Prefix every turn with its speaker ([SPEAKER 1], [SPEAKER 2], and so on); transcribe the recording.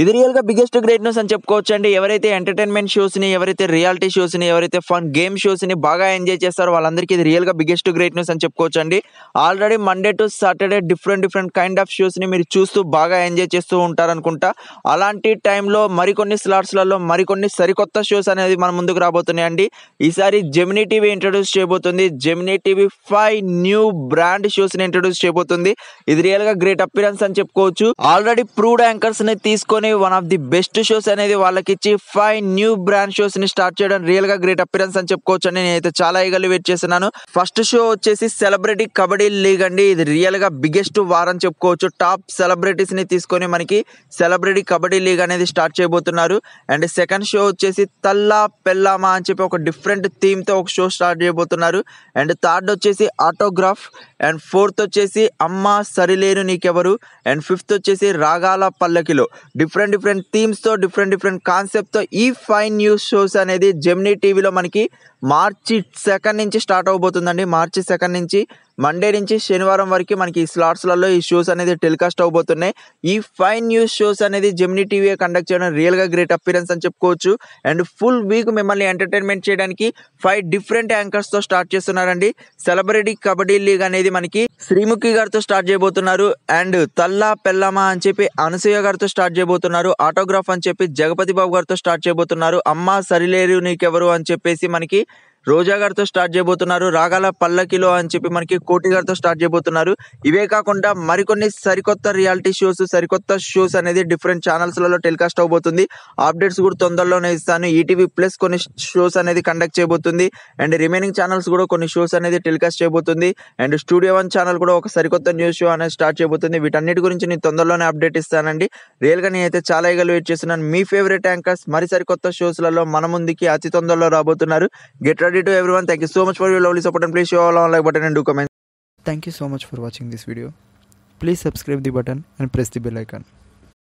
[SPEAKER 1] ఇది రియల్గా biggest greatness అని చెప్పుకోవచ్చు అండి ఎవరైతే ఎంటర్టైన్మెంట్ షోస్ని ఎవరైతే రియాలిటీ షోస్ని ఎవరైతే ఫన్ గేమ్ ని బాగా ఎంజాయ్ చేస్తారో వాళ్ళందరికీ ఇది రియల్గా బిగ్గెస్ట్ గ్రేట్నెస్ అని చెప్పుకోవచ్చు అండి already Monday to Saturday different different kind of షోస్ని మీరు చూస్తూ బాగా ఎంజాయ్ చేస్తూ ఉంటారనుకుంటా అలాంటి టైంలో మరికొన్ని స్లాట్స్లలో మరికొన్ని సరికొత్త షోస్ అనేది మన ముందుకు రాబోతున్నాయండి ఈసారి జెమినీ టీవీ ఇంట్రడ్యూస్ చేయబోతుంది Gemini TV five new brand షోస్ని ఇంట్రడ్యూస్ చేయబోతుంది ఇది రియల్గా గ్రేట్ అపిరెన్స్ అని చెప్పుకోవచ్చు ఆల్రెడీ ప్రూడ్ యాంకర్స్ని తీసుకొని షోని one of the best shows అనేది వాళ్ళకి ఇచ్చి ఫైవ్ న్యూ బ్రాండ్ షోస్ ని స్టార్ట్ చేయడం రియల్ గా గ్రేట్ అపిరెన్స్ అని చెప్పుకోవచ్చు అని నేనైతే చాలా ఈగలు వెయిట్ చేస్తున్నాను ఫస్ట్ షో వచ్చేసి సెలబ్రిటీ కబడ్డీ లీగ్ అండి ఇది రియల్ గా బిగ్గెస్ట్ వార్ అని చెప్పుకోవచ్చు టాప్ సెలబ్రిటీస్ ని తీసుకొని మనకి సెలబ్రిటీ కబడ్డీ లీగ్ అనేది స్టార్ట్ చేయబోతున్నారు అండ్ సెకండ్ షో వచ్చేసి తల్లా పెల్లామా అని చెప్పి ఒక డిఫరెంట్ థీమ్ తో ఒక షో స్టార్ట్ చేయబోతున్నారు అండ్ థర్డ్ వచ్చేసి ఆటోగ్రాఫ్ అండ్ ఫోర్త్ వచ్చేసి అమ్మ సరిలేరు నీకెవరు అండ్ ఫిఫ్త్ వచ్చేసి Ragala Pallakilo different different different థీమ్స్తో డిఫరెంట్ డిఫరెంట్ కాన్సెప్ట్తో ఈ ఫైన్ న్యూస్ షోస్ అనేది జెమినీ టీవీలో మనకి మార్చి సెకండ్ నుంచి స్టార్ట్ అవబోతుందండి మార్చి సెకండ్ నుంచి మండే నుంచి శనివారం వరకు మనకి ఈ స్లాట్స్లలో ఈ షోస్ అనేది టెలికాస్ట్ అవబోతున్నాయి ఈ ఫైవ్ న్యూస్ షోస్ అనేది జెమినీ టీవీ కండక్ట్ చేయడం రియల్గా గ్రేట్ అపీరెన్స్ అని చెప్పుకోవచ్చు అండ్ ఫుల్ వీక్ మిమ్మల్ని ఎంటర్టైన్మెంట్ చేయడానికి ఫైవ్ డిఫరెంట్ యాంకర్స్తో స్టార్ట్ చేస్తున్నారండి సెలబ్రిటీ కబడ్డీ లీగ్ అనేది మనకి శ్రీముఖి గారితో స్టార్ట్ చేయబోతున్నారు అండ్ తల్లా పెల్లమా అని చెప్పి అనసూయ గారితో స్టార్ట్ చేయబోతున్నారు ఆటోగ్రాఫ్ అని చెప్పి జగపతి బాబు గారితో స్టార్ట్ చేయబోతున్నారు అమ్మ సరిలేరు నీకెవరు అని చెప్పేసి మనకి రోజా గారితో స్టార్ట్ చేయబోతున్నారు రాగాల పల్లకిలో అని చెప్పి మనకి కోటి గారితో స్టార్ట్ చేయబోతున్నారు ఇవే కాకుండా మరికొన్ని సరికొత్త రియాలిటీ షోస్ సరికొత్త షోస్ అనేది డిఫరెంట్ ఛానల్స్లలో టెలికాస్ట్ అవబోతుంది అప్డేట్స్ కూడా తొందరలోనే ఇస్తాను ఈటీవీ ప్లస్ కొన్ని షోస్ అనేది కండక్ట్ చేయబోతుంది అండ్ రిమైనింగ్ ఛానల్స్ కూడా కొన్ని షోస్ అనేది టెలికాస్ట్ చేయబోతుంది అండ్ స్టూడియో వన్ ఛానల్ కూడా ఒక సరికొత్త న్యూస్ షో అనేది స్టార్ట్ చేయబోతుంది వీటన్నిటి గురించి నేను తొందరలోనే అప్డేట్ ఇస్తానండి రియల్గా నేనైతే చాలా ఇగలు వెయిట్ చేస్తున్నాను మీ ఫేవరెట్ యాంకర్స్ మరి సరికొత్త షోస్లలో మన ముందుకి అతి తొందరలో రాబోతున్నారు get Saturday to everyone. Thank you so much for your lovely support and please show all on like button and do comment.
[SPEAKER 2] Thank you so much for watching this video. Please subscribe the button and press the bell icon.